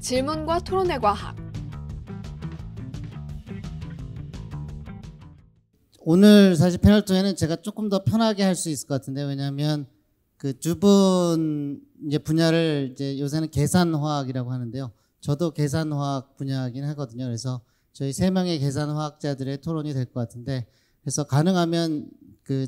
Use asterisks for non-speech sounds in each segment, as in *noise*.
질문과 토론의 과학. 오늘 사실 패널 토에는 제가 조금 더 편하게 할 수 있을 것 같은데 왜냐하면 그 두 분 이제 분야를 이제 요새는 계산화학이라고 하는데요. 저도 계산화학 분야이긴 하거든요. 그래서 저희 세 명의 계산화학자들의 토론이 될 것 같은데 그래서 가능하면 그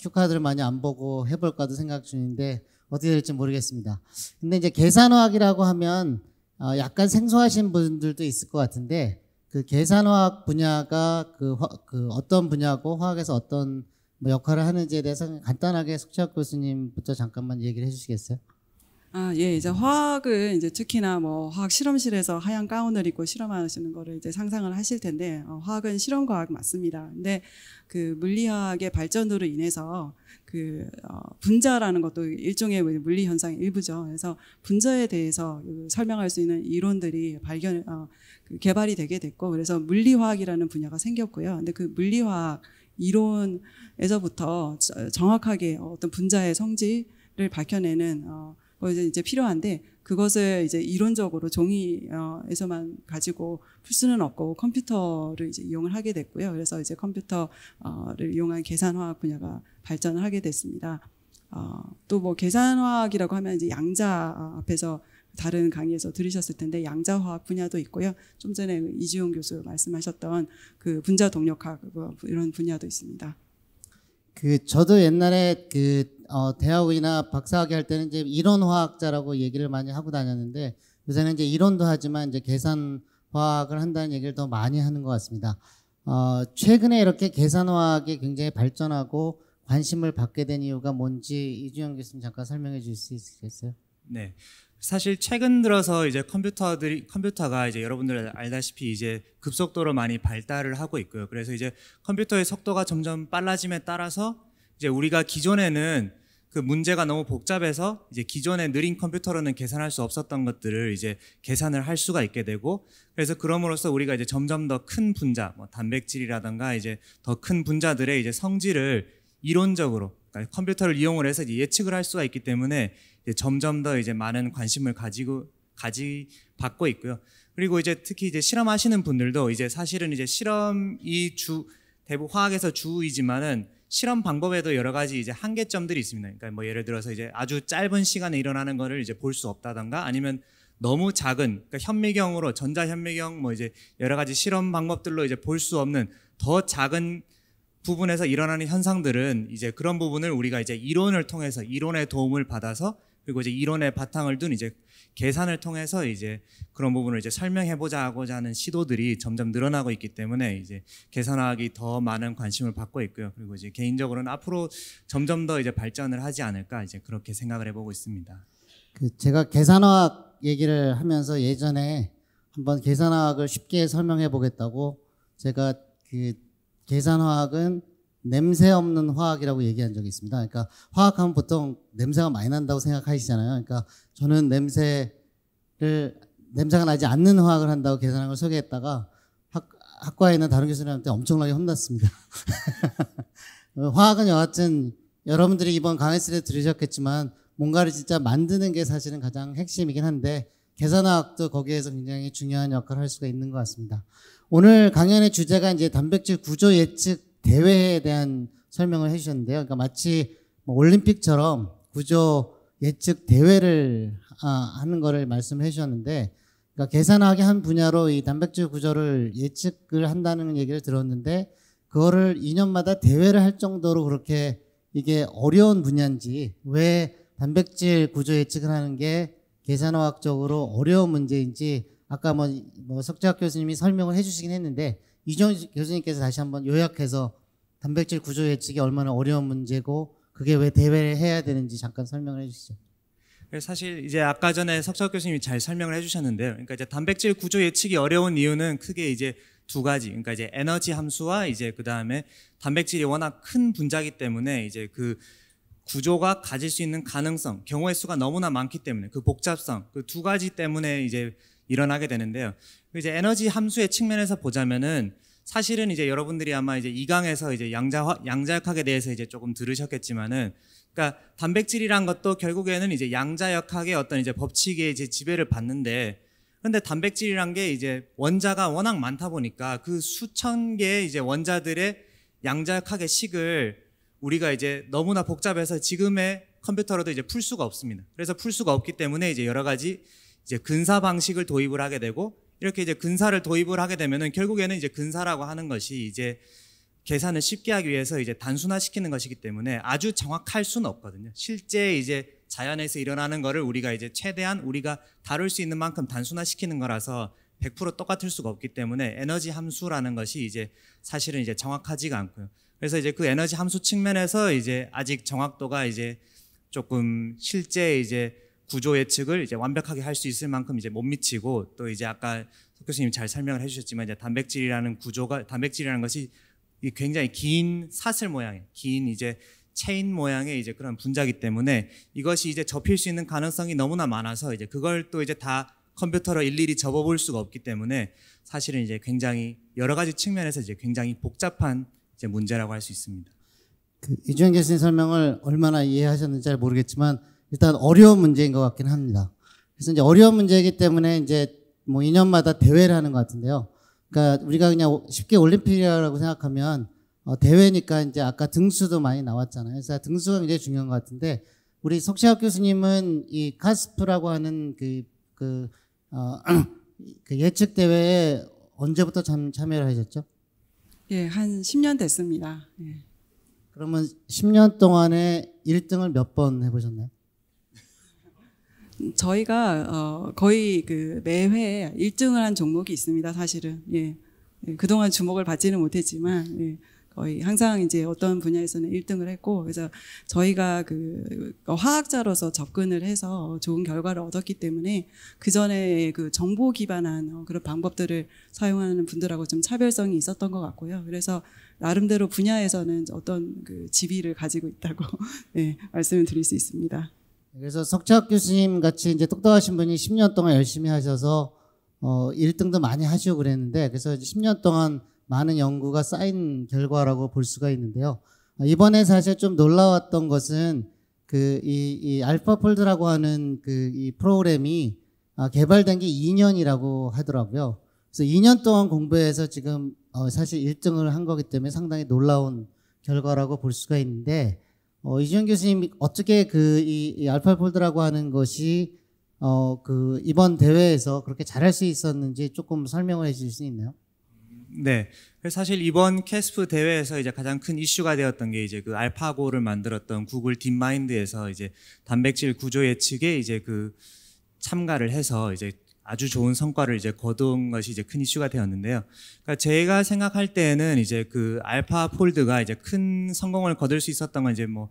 큐카드를 많이 안 보고 해볼까도 생각 중인데 어떻게 될지 모르겠습니다. 근데 이제 계산화학이라고 하면 어, 약간 생소하신 분들도 있을 것 같은데 그 계산화학 분야가 그, 화, 그 어떤 분야고 화학에서 어떤 뭐 역할을 하는지에 대해서 간단하게 숙지학 교수님부터 잠깐만 얘기를 해주시겠어요? 아, 예, 이제 화학은 이제 특히나 뭐 화학 실험실에서 하얀 가운을 입고 실험하시는 거를 이제 상상을 하실 텐데, 어, 화학은 실험과학 맞습니다. 근데 그 물리학의 발전으로 인해서 그, 어, 분자라는 것도 일종의 뭐 물리현상의 일부죠. 그래서 분자에 대해서 그 설명할 수 있는 이론들이 발견, 어, 그 개발이 되게 됐고, 그래서 물리화학이라는 분야가 생겼고요. 근데 그 물리화학 이론에서부터 정확하게 어떤 분자의 성질, 을 밝혀내는 어, 뭐 이제 필요한데 그것을 이제 이론적으로 종이에서만 가지고 풀 수는 없고 컴퓨터를 이제 이용을 하게 됐고요. 그래서 이제 컴퓨터를 이용한 계산화학 분야가 발전을 하게 됐습니다. 어, 또 뭐 계산화학이라고 하면 이제 양자 앞에서 다른 강의에서 들으셨을 텐데 양자화학 분야도 있고요. 좀 전에 이지용 교수 말씀하셨던 그 분자 동력학 이런 분야도 있습니다. 그 저도 옛날에 그 어, 대학이나 박사학위 할 때는 이제 이론화학자라고 얘기를 많이 하고 다녔는데 요새는 이제 이론도 하지만 이제 계산화학을 한다는 얘기를 더 많이 하는 것 같습니다. 어, 최근에 이렇게 계산화학이 굉장히 발전하고 관심을 받게 된 이유가 뭔지 이주영 교수님 잠깐 설명해 주실 수 있으시겠어요? 네. 사실 최근 들어서 이제 컴퓨터들이 컴퓨터가 이제 여러분들 알다시피 이제 급속도로 많이 발달을 하고 있고요. 그래서 이제 컴퓨터의 속도가 점점 빨라짐에 따라서 이제 우리가 기존에는 그 문제가 너무 복잡해서 이제 기존의 느린 컴퓨터로는 계산할 수 없었던 것들을 이제 계산을 할 수가 있게 되고 그래서 그럼으로써 우리가 이제 점점 더 큰 분자, 뭐 단백질이라든가 이제 더 큰 분자들의 이제 성질을 이론적으로 그러니까 컴퓨터를 이용을 해서 예측을 할 수가 있기 때문에 점점 더 이제 많은 관심을 가지고 가지 받고 있고요. 그리고 이제 특히 이제 실험하시는 분들도 이제 사실은 이제 실험이 주 대부 화학에서 주이지만은 실험 방법에도 여러 가지 이제 한계점들이 있습니다. 그러니까 뭐 예를 들어서 이제 아주 짧은 시간에 일어나는 거를 이제 볼 수 없다던가 아니면 너무 작은 그러니까 현미경으로 전자 현미경 뭐 이제 여러 가지 실험 방법들로 이제 볼 수 없는 더 작은 부분에서 일어나는 현상들은 이제 그런 부분을 우리가 이제 이론을 통해서 이론의 도움을 받아서 그리고 이제 이론의 바탕을 둔 이제 계산을 통해서 이제 그런 부분을 이제 설명해 보자 하고자 하는 시도들이 점점 늘어나고 있기 때문에 이제 계산학이 더 많은 관심을 받고 있고요. 그리고 이제 개인적으로는 앞으로 점점 더 이제 발전을 하지 않을까 이제 그렇게 생각을 해보고 있습니다. 그 제가 계산학 얘기를 하면서 예전에 한번 계산학을 쉽게 설명해 보겠다고 제가 그 계산학은 냄새 없는 화학이라고 얘기한 적이 있습니다. 그러니까 화학하면 보통 냄새가 많이 난다고 생각하시잖아요. 그러니까 저는 냄새를 냄새가 나지 않는 화학을 한다고 계산한 걸 소개했다가 학, 과에 있는 다른 교수님한테 엄청나게 혼났습니다. *laughs* 화학은 여하튼 여러분들이 이번 강의실에 들으셨겠지만 뭔가를 진짜 만드는 게 사실은 가장 핵심이긴 한데 계산화학도 거기에서 굉장히 중요한 역할을 할 수가 있는 것 같습니다. 오늘 강연의 주제가 이제 단백질 구조 예측 대회에 대한 설명을 해주셨는데요. 그러니까 마치 뭐 올림픽처럼 구조 예측 대회를 아, 하는 거를 말씀해 주셨는데, 그러니까 계산하기 한 분야로 이 단백질 구조를 예측을 한다는 얘기를 들었는데, 그거를 2년마다 대회를 할 정도로 그렇게 이게 어려운 분야인지, 왜 단백질 구조 예측을 하는 게 계산화학적으로 어려운 문제인지, 아까 뭐, 뭐 석재학 교수님이 설명을 해 주시긴 했는데, 이종 교수님께서 다시 한번 요약해서 단백질 구조 예측이 얼마나 어려운 문제고 그게 왜 대회를 해야 되는지 잠깐 설명을 해주시죠. 네, 사실 이제 아까 전에 석석 교수님이 잘 설명을 해주셨는데요. 그러니까 이제 단백질 구조 예측이 어려운 이유는 크게 이제 두 가지. 그러니까 이제 에너지 함수와 이제 그 다음에 단백질이 워낙 큰 분자기 때문에 이제 그 구조가 가질 수 있는 가능성, 경우의 수가 너무나 많기 때문에 그 복잡성 그 두 가지 때문에 이제 일어나게 되는데요. 그 이제 에너지 함수의 측면에서 보자면은 사실은 이제 여러분들이 아마 이제 이 강에서 이제 양자 양자역학에 대해서 이제 조금 들으셨겠지만은 그러니까 단백질이란 것도 결국에는 이제 양자역학의 어떤 이제 법칙에 이제 지배를 받는데 그런데 단백질이란 게 이제 원자가 워낙 많다 보니까 그 수천 개의 이제 원자들의 양자역학의 식을 우리가 이제 너무나 복잡해서 지금의 컴퓨터로도 이제 풀 수가 없습니다. 그래서 풀 수가 없기 때문에 이제 여러 가지 이제 근사 방식을 도입을 하게 되고 이렇게 이제 근사를 도입을 하게 되면은 결국에는 이제 근사라고 하는 것이 이제 계산을 쉽게 하기 위해서 이제 단순화시키는 것이기 때문에 아주 정확할 수는 없거든요. 실제 이제 자연에서 일어나는 것을 우리가 이제 최대한 우리가 다룰 수 있는 만큼 단순화시키는 거라서 100% 똑같을 수가 없기 때문에 에너지 함수라는 것이 이제 사실은 이제 정확하지가 않고요. 그래서 이제 그 에너지 함수 측면에서 이제 아직 정확도가 이제 조금 실제 이제 구조 예측을 이제 완벽하게 할 수 있을 만큼 이제 못 미치고 또 이제 아까 석 교수님 잘 설명을 해주셨지만 이제 단백질이라는 구조가 단백질이라는 것이 굉장히 긴 사슬 모양의 긴 이제 체인 모양의 이제 그런 분자기 때문에 이것이 이제 접힐 수 있는 가능성이 너무나 많아서 이제 그걸 또 이제 다 컴퓨터로 일일이 접어볼 수가 없기 때문에 사실은 이제 굉장히 여러 가지 측면에서 이제 굉장히 복잡한 이제 문제라고 할 수 있습니다. 그 이주현 교수님 설명을 얼마나 이해하셨는지 잘 모르겠지만 일단 어려운 문제인 것 같긴 합니다. 그래서 이제 어려운 문제이기 때문에 이제 뭐 2년마다 대회를 하는 것 같은데요. 그러니까 우리가 그냥 쉽게 올림픽이라고 생각하면 어, 대회니까 이제 아까 등수도 많이 나왔잖아요. 그래서 등수가 굉장히 중요한 것 같은데 우리 석시학 교수님은 이 카스프라고 하는 그, 그, 어, *clears throat* 그 예측 대회에 언제부터 참, 참여를 하셨죠? 예, 한 10년 됐습니다. 예. 그러면 10년 동안에 1등을 몇 번 해보셨나요? 저희가 어, 거의 그 매회 1등을 한 종목이 있습니다. 사실은 예. 예. 그동안 주목을 받지는 못했지만 예. 거의 항상 이제 어떤 분야에서는 1등을 했고 그래서 저희가 그 어, 화학자로서 접근을 해서 좋은 결과를 얻었기 때문에 그 전에 그 정보 기반한 어, 그런 방법들을 사용하는 분들하고 좀 차별성이 있었던 것 같고요. 그래서 나름대로 분야에서는 어떤 그 지위를 가지고 있다고 네, *laughs* 말씀을 드릴 수 있습니다. 그래서 석착 교수님 같이 이제 똑똑하신 분이 10년 동안 열심히 하셔서 어 1등도 많이 하시고 그랬는데 그래서 10년 동안 많은 연구가 쌓인 결과라고 볼 수가 있는데요. 이번에 사실 좀 놀라웠던 것은 그이이 알파폴드라고 하는 그 이 프로그램이 아, 개발된 게 2년이라고 하더라고요. 그래서 2년 동안 공부해서 지금 어 사실 1등을 한 거기 때문에 상당히 놀라운 결과라고 볼 수가 있는데 어, 이준영 교수님 어떻게 그이 이 알파 폴드라고 하는 것이 어, 그 이번 대회에서 그렇게 잘할 수 있었는지 조금 설명을 해주실 수 있나요? 네. 사실 이번 캐스프 대회에서 이제 가장 큰 이슈가 되었던 게 이제 그 알파고를 만들었던 구글 딥마인드에서 이제 단백질 구조 예측에 이제 그 참가를 해서 이제 아주 좋은 성과를 이제 거둔 것이 이제 큰 이슈가 되었는데요. 그러니까 제가 생각할 때는 이제 그 알파 폴드가 이제 큰 성공을 거둘 수 있었던 건 이제 뭐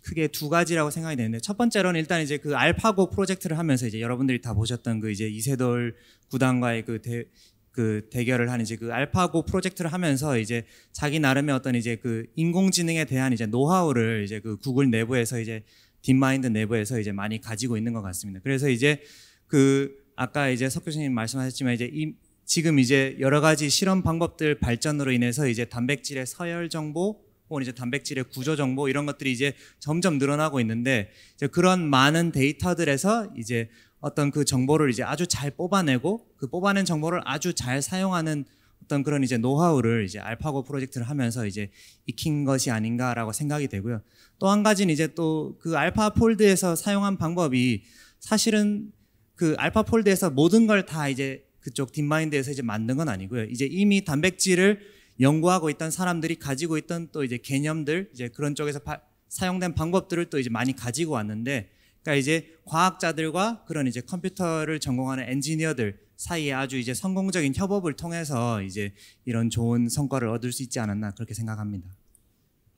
크게 두 가지라고 생각이 되는데 첫 번째로는 일단 이제 그 알파고 프로젝트를 하면서 이제 여러분들이 다 보셨던 그 이제 이세돌 구단과의 그 대, 그 대결을 하는 이제 그 알파고 프로젝트를 하면서 이제 자기 나름의 어떤 이제 그 인공지능에 대한 이제 노하우를 이제 그 구글 내부에서 이제 딥마인드 내부에서 이제 많이 가지고 있는 것 같습니다. 그래서 이제 그 아까 이제 석 교수님 말씀하셨지만 이제 이, 지금 이제 여러 가지 실험 방법들 발전으로 인해서 이제 단백질의 서열 정보 혹은 이제 단백질의 구조 정보 이런 것들이 이제 점점 늘어나고 있는데 이제 그런 많은 데이터들에서 이제 어떤 그 정보를 이제 아주 잘 뽑아내고 그 뽑아낸 정보를 아주 잘 사용하는 어떤 그런 이제 노하우를 이제 알파고 프로젝트를 하면서 이제 익힌 것이 아닌가라고 생각이 되고요. 또 한 가지는 이제 또 그 알파 폴드에서 사용한 방법이 사실은 그 알파 폴드에서 모든 걸 다 이제 그쪽 딥마인드에서 이제 만든 건 아니고요. 이제 이미 단백질을 연구하고 있던 사람들이 가지고 있던 또 이제 개념들 이제 그런 쪽에서 파, 사용된 방법들을 또 이제 많이 가지고 왔는데 그러니까 이제 과학자들과 그런 이제 컴퓨터를 전공하는 엔지니어들 사이에 아주 이제 성공적인 협업을 통해서 이제 이런 좋은 성과를 얻을 수 있지 않았나 그렇게 생각합니다.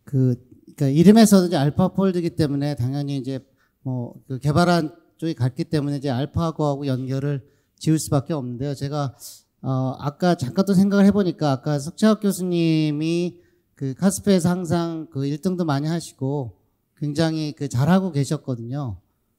그 그러니까 이름에서도 이제 알파 폴드이기 때문에 당연히 이제 뭐 그 개발한 쪽이 갔기 때문에 이제 알파고하고 연결을 지을 수밖에 없는데요. 제가 어 아까 잠깐 또 생각을 해보니까 아까 석채학 교수님이 그 카스페에서 항상 그 1등도 많이 하시고 굉장히 그 잘하고 계셨거든요.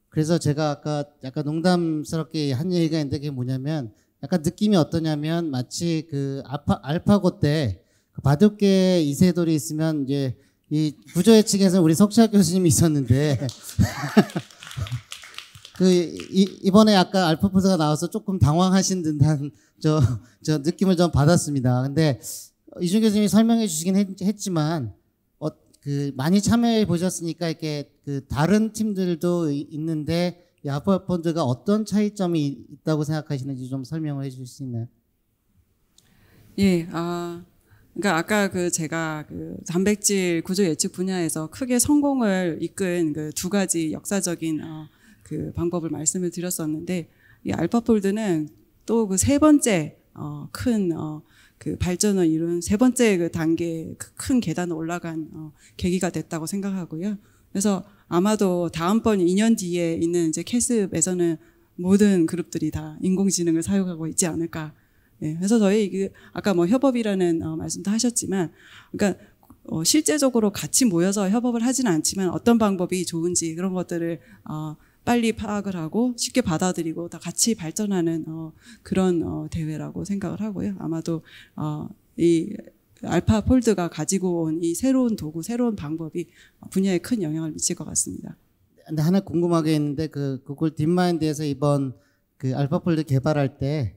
그래서 제가 아까 약간 농담스럽게 한 얘기가 있는데 그게 뭐냐면 약간 느낌이 어떠냐면 마치 그 알파, 알파고 때그 바둑계 이세돌이 있으면 이제 이 구조의 측에서 는 우리 석차 채 교수님이 있었는데 *laughs* 그 이, 이 번에 아까 알파포스가 나와서 조금 당황하신 듯한 *laughs* 저, 저 느낌을 좀 받았습니다. 근데 이준 교수님이 설명해 주시긴 했, 했 지만 어, 그 많이 참여해 보셨으니까 이렇게 그 다른 팀들도 있는데 이알파포펀가 어떤 차이점이 있다고 생각하시는지 좀 설명을 해 주실 수 있나요? 예, 아, 그러니까 아까 그 제가 그 단백질 구조 예측 분야에서 크게 성공을 이끈 그 두 가지 역사적인 어, 그 방법을 말씀을 드렸었는데 이 알파폴드는 또 그 세 번째 어, 큰그 어 그 발전을 이룬 세 번째 그 단계 그 큰 계단을 올라간 어, 계기가 됐다고 생각하고요. 그래서 아마도 다음번 2년 뒤에 있는 이제 캐스에서는 모든 그룹들이 다 인공지능을 사용하고 있지 않을까. 예, 그래서 저희 그 아까 뭐 협업이라는 어, 말씀도 하셨지만, 그러니까 어, 실제적으로 같이 모여서 협업을 하지는 않지만 어떤 방법이 좋은지 그런 것들을 어, 빨리 파악을 하고 쉽게 받아들이고 다 같이 발전하는 어, 그런 어, 대회라고 생각을 하고요. 아마도 어, 이 알파 폴드가 가지고 온 이 새로운 도구, 새로운 방법이 분야에 큰 영향을 미칠 것 같습니다. 근데 하나 궁금하게 있는데 그 구글 딥마인드에서 이번 그 알파 폴드 개발할 때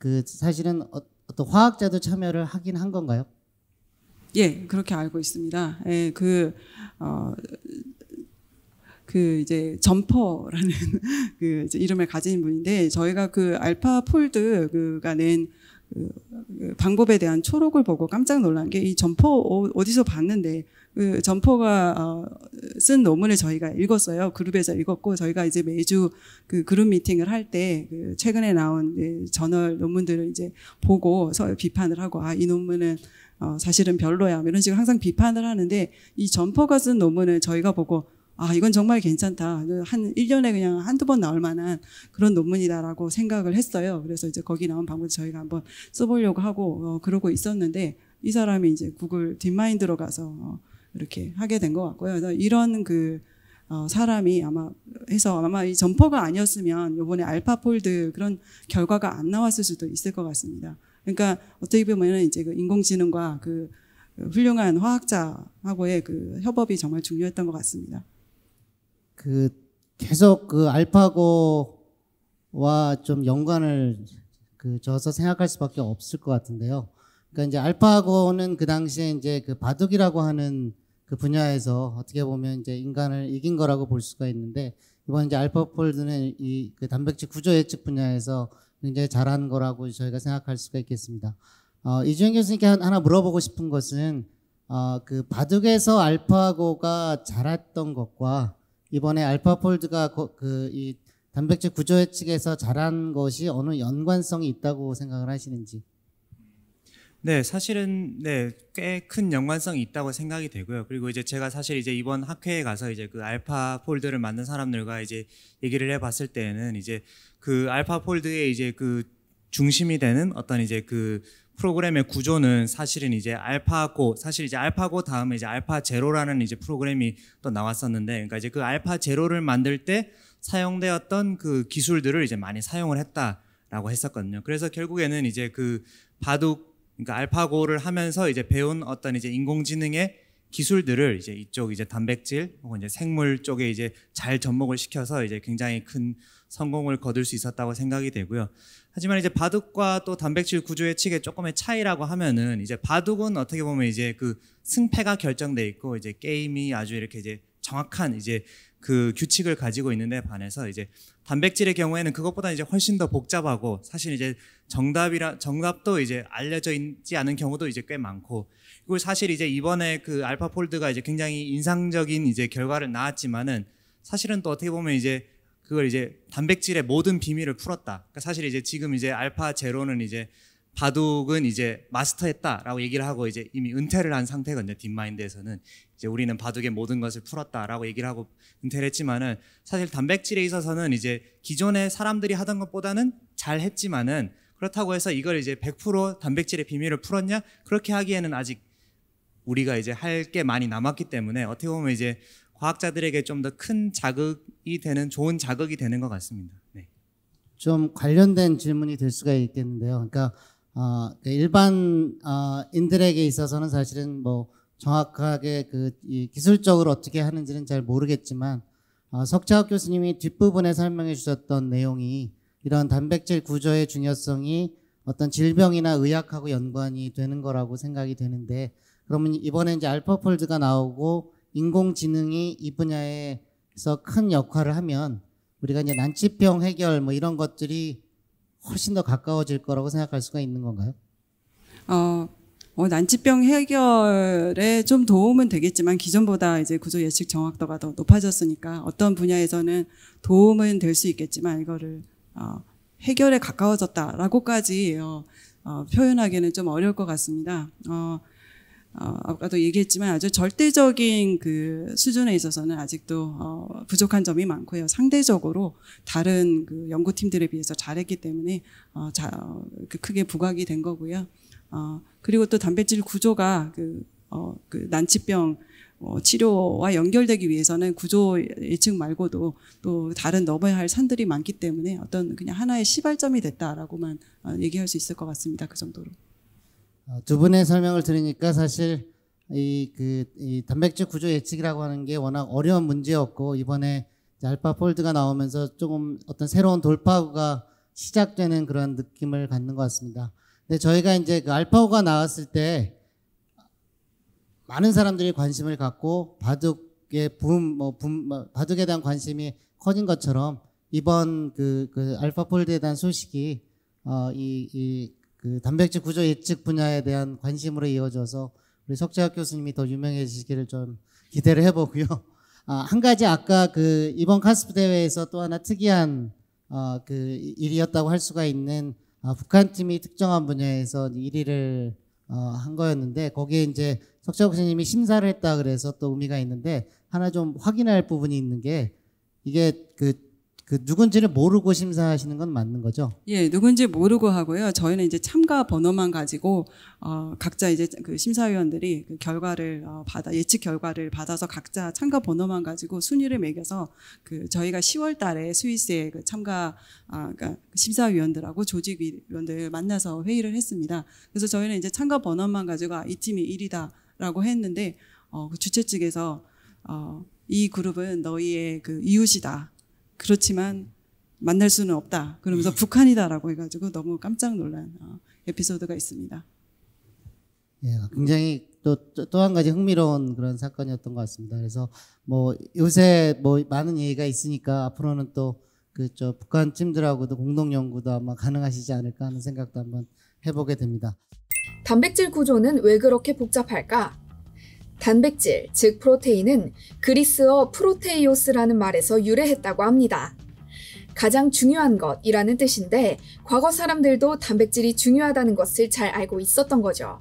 그 사실은 어, 어떤 화학자도 참여를 하긴 한 건가요? 예, 그렇게 알고 있습니다. 예, 그 어, 그 이제 점퍼라는 *laughs* 그 이제 이름을 가진 분인데 저희가 그 알파 폴드 그가 낸그 그 방법에 대한 초록을 보고 깜짝 놀란 게 이 점퍼 어, 어디서 봤는데 그 점퍼가 어, 쓴 논문을 저희가 읽었어요. 그룹에서 읽었고 저희가 이제 매주 그 그룹 미팅을 할 때그 최근에 나온 이 저널 논문들을 이제 보고 서 비판을 하고 아 이 논문은 어, 사실은 별로야 뭐 이런 식으로 항상 비판을 하는데 이 점퍼가 쓴 논문을 저희가 보고 아, 이건 정말 괜찮다. 그 한 1년에 그냥 한두 번 나올 만한 그런 논문이다라고 생각을 했어요. 그래서 이제 거기 나온 방법을 저희가 한번 써보려고 하고, 어, 그러고 있었는데, 이 사람이 이제 구글 딥마인드로 가서 어, 이렇게 하게 된 것 같고요. 그래서 이런 그, 어, 사람이 아마 해서 아마 이 점퍼가 아니었으면 요번에 알파 폴드 그런 결과가 안 나왔을 수도 있을 것 같습니다. 그러니까 어떻게 보면은 이제 그 인공지능과 그, 그 훌륭한 화학자하고의 그 협업이 정말 중요했던 것 같습니다. 그 계속 그 알파고와 좀 연관을 그 져서 생각할 수밖에 없을 것 같은데요. 그러니까 이제 알파고는 그 당시에 이제 그 바둑이라고 하는 그 분야에서 어떻게 보면 이제 인간을 이긴 거라고 볼 수가 있는데 이번 이제 알파폴드는 이 그 단백질 구조 예측 분야에서 굉장히 잘한 거라고 저희가 생각할 수가 있겠습니다. 어, 이주영 교수님께 하나 물어보고 싶은 것은 어, 그 바둑에서 알파고가 잘했던 것과 이번에 알파폴드가 그이 단백질 구조 예측에서 잘한 것이 어느 연관성이 있다고 생각을 하시는지? 네, 사실은 네, 꽤 큰 연관성이 있다고 생각이 되고요. 그리고 이제 제가 사실 이제 이번 학회에 가서 이제 그 알파 폴드를 만든 사람들과 이제 얘기를 해 봤을 때는 이제 그 알파 폴드의 이제 그 중심이 되는 어떤 이제 그 프로그램의 구조는 사실은 이제 알파고 사실 이제 알파고 다음에 이제 알파 제로라는 이제 프로그램이 또 나왔었는데 그러니까 이제 그 알파 제로를 만들 때 사용되었던 그 기술들을 이제 많이 사용을 했다라고 했었거든요. 그래서 결국에는 이제 그 바둑 그러니까 알파고를 하면서 이제 배운 어떤 이제 인공지능의 기술들을 이제 이쪽 이제 단백질 혹은 이제 생물 쪽에 이제 잘 접목을 시켜서 이제 굉장히 큰 성공을 거둘 수 있었다고 생각이 되고요. 하지만 이제 바둑과 또 단백질 구조의 측의 조금의 차이라고 하면은 이제 바둑은 어떻게 보면 이제 그 승패가 결정돼 있고 이제 게임이 아주 이렇게 이제 정확한 이제 그 규칙을 가지고 있는데 반해서 이제 단백질의 경우에는 그것보다 이제 훨씬 더 복잡하고 사실 이제 정답이라 정답도 이제 알려져 있지 않은 경우도 이제 꽤 많고 그리고 사실 이제 이번에 그 알파폴드가 이제 굉장히 인상적인 이제 결과를 낳았지만은 사실은 또 어떻게 보면 이제 그걸 이제 단백질의 모든 비밀을 풀었다. 그러니까 사실 이제 지금 이제 알파 제로는 이제 바둑은 이제 마스터했다라고 얘기를 하고 이제 이미 은퇴를 한 상태거든요. 딥마인드에서는 이제 우리는 바둑의 모든 것을 풀었다라고 얘기를 하고 은퇴를 했지만은 사실 단백질에 있어서는 이제 기존의 사람들이 하던 것보다는 잘 했지만은 그렇다고 해서 이걸 이제 100% 단백질의 비밀을 풀었냐? 그렇게 하기에는 아직 우리가 이제 할 게 많이 남았기 때문에 어떻게 보면 이제 과학자들에게 좀 더 큰 자극이 되는 좋은 자극이 되는 것 같습니다. 네. 좀 관련된 질문이 될 수가 있겠는데요. 그러니까 어, 그 일반 어, 인들에게 있어서는 사실은 뭐 정확하게 그 이 기술적으로 어떻게 하는지는 잘 모르겠지만 어, 석차학 교수님이 뒷부분에 설명해 주셨던 내용이 이런 단백질 구조의 중요성이 어떤 질병이나 의학하고 연관이 되는 거라고 생각이 되는데 그러면 이번에 이제 알파폴드가 나오고 인공지능이 이 분야에서 큰 역할을 하면 우리가 이제 난치병 해결 뭐 이런 것들이 훨씬 더 가까워질 거라고 생각할 수가 있는 건가요? 어, 어, 난치병 해결에 좀 도움은 되겠지만 기존보다 이제 구조 예측 정확도가 더 높아졌으니까 어떤 분야에서는 도움은 될 수 있겠지만 이거를 어, 해결에 가까워졌다라고까지 어, 어, 표현하기는 좀 어려울 것 같습니다. 어, 어, 아까도 얘기했지만 아주 절대적인 그 수준에 있어서는 아직도 어, 부족한 점이 많고요. 상대적으로 다른 그 연구팀들에 비해서 잘했기 때문에 어, 자, 어, 그 크게 부각이 된 거고요. 어, 그리고 또 단백질 구조가 그, 어, 그 난치병 어, 치료와 연결되기 위해서는 구조 예측 말고도 또 다른 넘어야 할 산들이 많기 때문에 어떤 그냥 하나의 시발점이 됐다라고만 어, 얘기할 수 있을 것 같습니다. 그 정도로. 어, 두 분의 설명을 들으니까 사실 이 그이 그, 단백질 구조 예측이라고 하는 게 워낙 어려운 문제였고 이번에 알파 폴드가 나오면서 조금 어떤 새로운 돌파구가 시작되는 그런 느낌을 갖는 것 같습니다. 근데 저희가 이제 그 알파고가 나왔을 때 많은 사람들이 관심을 갖고 바둑의 뭐 붐, 뭐 붐, 바둑에 대한 관심이 커진 것처럼 이번 그, 그 알파폴드에 대한 소식이 어, 이, 이그 단백질 구조 예측 분야에 대한 관심으로 이어져서 우리 석재학 교수님이 더 유명해지기를 좀 기대를 해보고요. 아, 한 가지 아까 그 이번 카스프 대회에서 또 하나 특이한 어, 그 일이었다고 할 수가 있는 아, 북한 팀이 특정한 분야에서 1위를 어, 한 거였는데 거기에 이제 석재학 교수님이 심사를 했다 그래서 또 의미가 있는데 하나 좀 확인할 부분이 있는 게 이게 그그 누군지를 모르고 심사하시는 건 맞는 거죠? 예, 누군지 모르고 하고요. 저희는 이제 참가 번호만 가지고 어, 각자 이제 그 심사위원들이 그 결과를 어, 받아 예측 결과를 받아서 각자 참가 번호만 가지고 순위를 매겨서 그 저희가 10월달에 스위스의 그 참가 아, 그러니까 그 심사위원들하고 조직위원들 만나서 회의를 했습니다. 그래서 저희는 이제 참가 번호만 가지고 아, 이 팀이 1위다라고 했는데 어, 그 주최 측에서 어, 이 그룹은 너희의 그 이웃이다. 그렇지만 만날 수는 없다. 그러면서 음. 북한이다라고 해가지고 너무 깜짝 놀란 어, 에피소드가 있습니다. 예, 굉장히 또 또 한 가지 흥미로운 그런 사건이었던 것 같습니다. 그래서 뭐 요새 뭐 많은 얘기가 있으니까 앞으로는 또그저 북한 찜들하고도 공동 연구도 아마 가능하시지 않을까 하는 생각도 한번 해보게 됩니다. 단백질 구조는 왜 그렇게 복잡할까? 단백질, 즉 프로테인은 그리스어 프로테이오스라는 말에서 유래했다고 합니다. 가장 중요한 것이라는 뜻인데 과거 사람들도 단백질이 중요하다는 것을 잘 알고 있었던 거죠.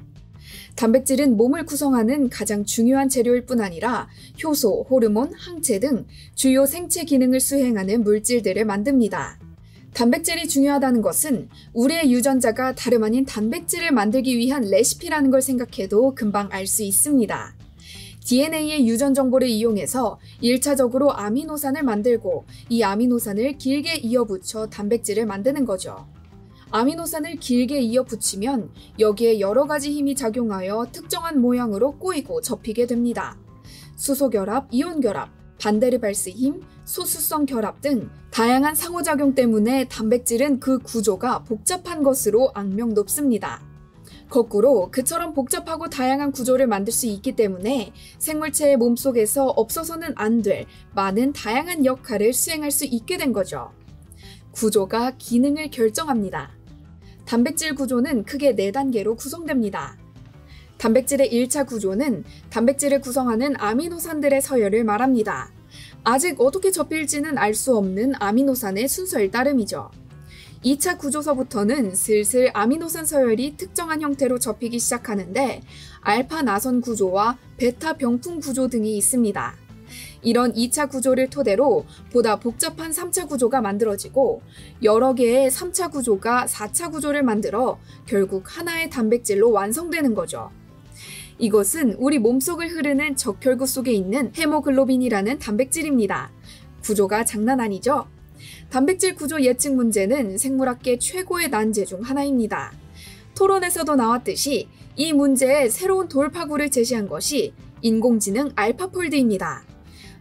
단백질은 몸을 구성하는 가장 중요한 재료일 뿐 아니라 효소, 호르몬, 항체 등 주요 생체 기능을 수행하는 물질들을 만듭니다. 단백질이 중요하다는 것은 우리의 유전자가 다름 아닌 단백질을 만들기 위한 레시피라는 걸 생각해도 금방 알 수 있습니다. DNA의 유전 정보를 이용해서 1차적으로 아미노산을 만들고 이 아미노산을 길게 이어붙여 단백질을 만드는 거죠. 아미노산을 길게 이어붙이면 여기에 여러 가지 힘이 작용하여 특정한 모양으로 꼬이고 접히게 됩니다. 수소 결합, 이온 결합, 반데르발스 힘, 소수성 결합 등 다양한 상호작용 때문에 단백질은 그 구조가 복잡한 것으로 악명 높습니다. 거꾸로 그처럼 복잡하고 다양한 구조를 만들 수 있기 때문에 생물체의 몸속에서 없어서는 안 될 많은 다양한 역할을 수행할 수 있게 된 거죠. 구조가 기능을 결정합니다. 단백질 구조는 크게 네단계로 구성됩니다. 단백질의 1차 구조는 단백질을 구성하는 아미노산들의 서열을 말합니다. 아직 어떻게 접힐지는 알 수 없는 아미노산의 순서일 따름이죠. 2차 구조서부터는 슬슬 아미노산 서열이 특정한 형태로 접히기 시작하는데 알파 나선 구조와 베타 병풍 구조 등이 있습니다. 이런 2차 구조를 토대로 보다 복잡한 3차 구조가 만들어지고 여러 개의 3차 구조가 4차 구조를 만들어 결국 하나의 단백질로 완성되는 거죠. 이것은 우리 몸속을 흐르는 적혈구 속에 있는 헤모글로빈이라는 단백질입니다. 구조가 장난 아니죠? 단백질 구조 예측 문제는 생물학계 최고의 난제 중 하나입니다. 토론에서도 나왔듯이 이 문제에 새로운 돌파구를 제시한 것이 인공지능 알파폴드입니다.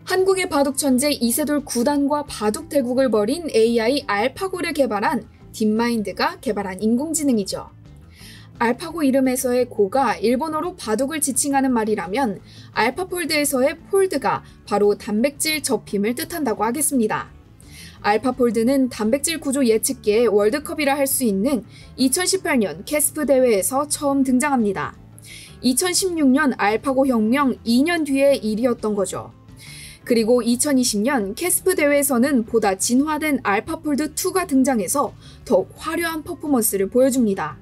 한국의 바둑 천재 이세돌 9단과 바둑 대국을 벌인 AI 알파고를 개발한 딥마인드가 개발한 인공지능이죠. 알파고 이름에서의 고가 일본어로 바둑을 지칭하는 말이라면 알파폴드에서의 폴드가 바로 단백질 접힘을 뜻한다고 하겠습니다. 알파폴드는 단백질 구조 예측계의 월드컵이라 할 수 있는 2018년 캐스프 대회에서 처음 등장합니다. 2016년 알파고 혁명 2년 뒤의 일이었던 거죠. 그리고 2020년 캐스프 대회에서는 보다 진화된 알파폴드 2가 등장해서 더 화려한 퍼포먼스를 보여줍니다.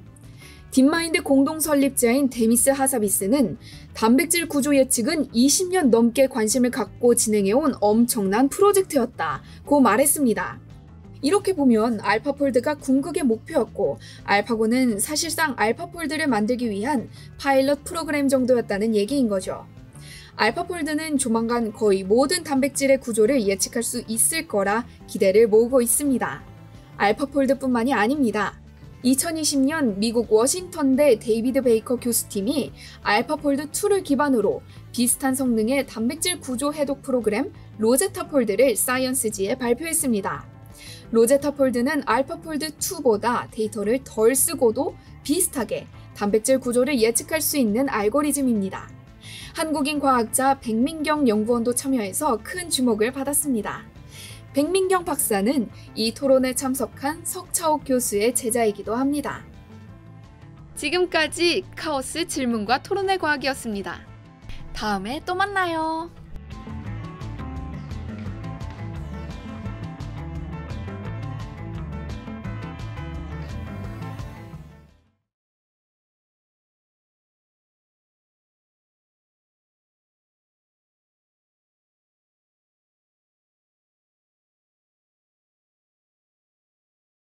딥마인드 공동 설립자인 데미스 하사비스는 단백질 구조 예측은 20년 넘게 관심을 갖고 진행해온 엄청난 프로젝트였다고 말했습니다. 이렇게 보면 알파폴드가 궁극의 목표였고 알파고는 사실상 알파폴드를 만들기 위한 파일럿 프로그램 정도였다는 얘기인 거죠. 알파폴드는 조만간 거의 모든 단백질의 구조를 예측할 수 있을 거라 기대를 모으고 있습니다. 알파폴드뿐만이 아닙니다. 2020년 미국 워싱턴대 데이비드 베이커 교수팀이 알파폴드2를 기반으로 비슷한 성능의 단백질 구조 해독 프로그램 로제타폴드를 사이언스지에 발표했습니다. 로제타폴드는 알파폴드2보다 데이터를 덜 쓰고도 비슷하게 단백질 구조를 예측할 수 있는 알고리즘입니다. 한국인 과학자 백민경 연구원도 참여해서 큰 주목을 받았습니다. 백민경 박사는 이 토론에 참석한 석차옥 교수의 제자이기도 합니다. 지금까지 카오스 질문과 토론의 과학이었습니다. 다음에 또 만나요.